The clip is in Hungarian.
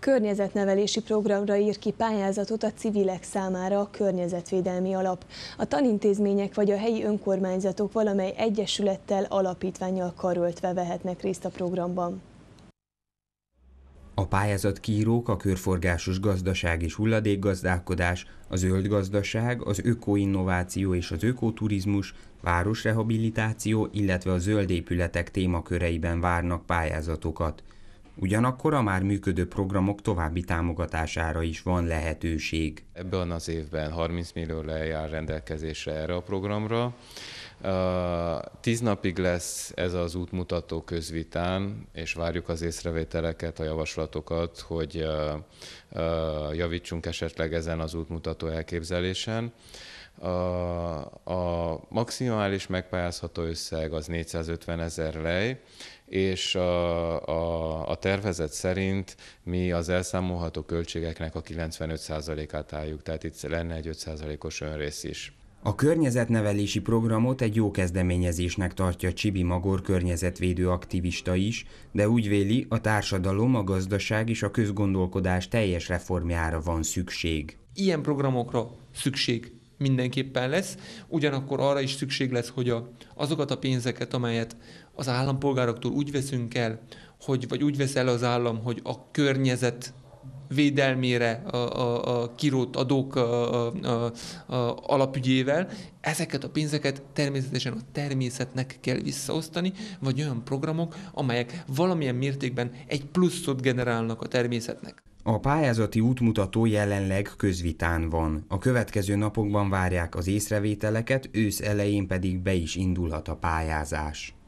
Környezetnevelési programra ír ki pályázatot a civilek számára a Környezetvédelmi Alap. A tanintézmények vagy a helyi önkormányzatok valamely egyesülettel, alapítványjal karöltve vehetnek részt a programban. A pályázat kiírók a körforgásos gazdaság és hulladékgazdálkodás, a zöld gazdaság, az ökoinnováció és az ökoturizmus, városrehabilitáció, illetve a zöld épületek témaköreiben várnak pályázatokat. Ugyanakkor a már működő programok további támogatására is van lehetőség. Ebben az évben 30 millió lejár rendelkezésre erre a programra. Tíz napig lesz ez az útmutató közvitán, és várjuk az észrevételeket, a javaslatokat, hogy javítsunk esetleg ezen az útmutató elképzelésen. A, a maximális megpályázható összeg az 450 ezer lej, és a, a tervezet szerint mi az elszámolható költségeknek a 95%-át álljuk, tehát itt lenne egy 5%-os önrész is. A környezetnevelési programot egy jó kezdeményezésnek tartja Csibi Magor környezetvédő aktivista is, de úgy véli, a társadalom, a gazdaság és a közgondolkodás teljes reformjára van szükség. Ilyen programokra szükség mindenképpen lesz. Ugyanakkor arra is szükség lesz, hogy a, azokat a pénzeket, amelyet az állampolgároktól úgy veszünk el, hogy, vagy úgy vesz el az állam, hogy a környezet védelmére a, a, a kirót adók a, a, a, a alapügyével. Ezeket a pénzeket természetesen a természetnek kell visszaosztani, vagy olyan programok, amelyek valamilyen mértékben egy pluszot generálnak a természetnek. A pályázati útmutató jelenleg közvitán van. A következő napokban várják az észrevételeket, ősz elején pedig be is indulhat a pályázás.